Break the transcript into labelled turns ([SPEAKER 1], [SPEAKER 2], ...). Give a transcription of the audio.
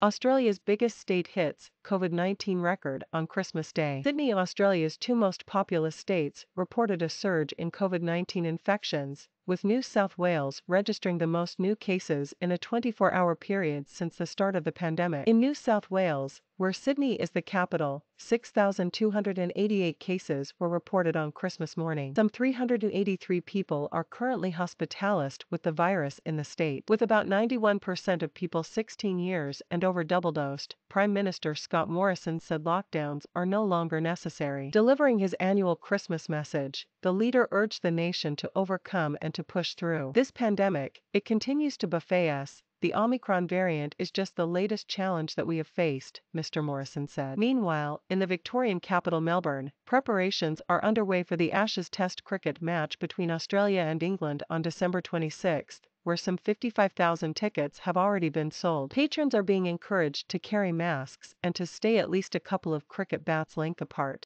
[SPEAKER 1] Australia's biggest state hits COVID 19 record on Christmas Day. Sydney, Australia's two most populous states, reported a surge in COVID 19 infections with New South Wales registering the most new cases in a 24 hour period since the start of the pandemic. In New South Wales, where Sydney is the capital, 6,288 cases were reported on Christmas morning. Some 383 people are currently hospitalized with the virus in the state, with about 91% of people 16 years and over double dosed. Prime Minister Scott Morrison said lockdowns are no longer necessary. Delivering his annual Christmas message, the leader urged the nation to overcome and to push through. This pandemic, it continues to buffet us. The Omicron variant is just the latest challenge that we have faced, Mr. Morrison said. Meanwhile, in the Victorian capital Melbourne, preparations are underway for the Ashes Test cricket match between Australia and England on December 26, where some 55,000 tickets have already been sold. Patrons are being encouraged to carry masks and to stay at least a couple of cricket bats length apart.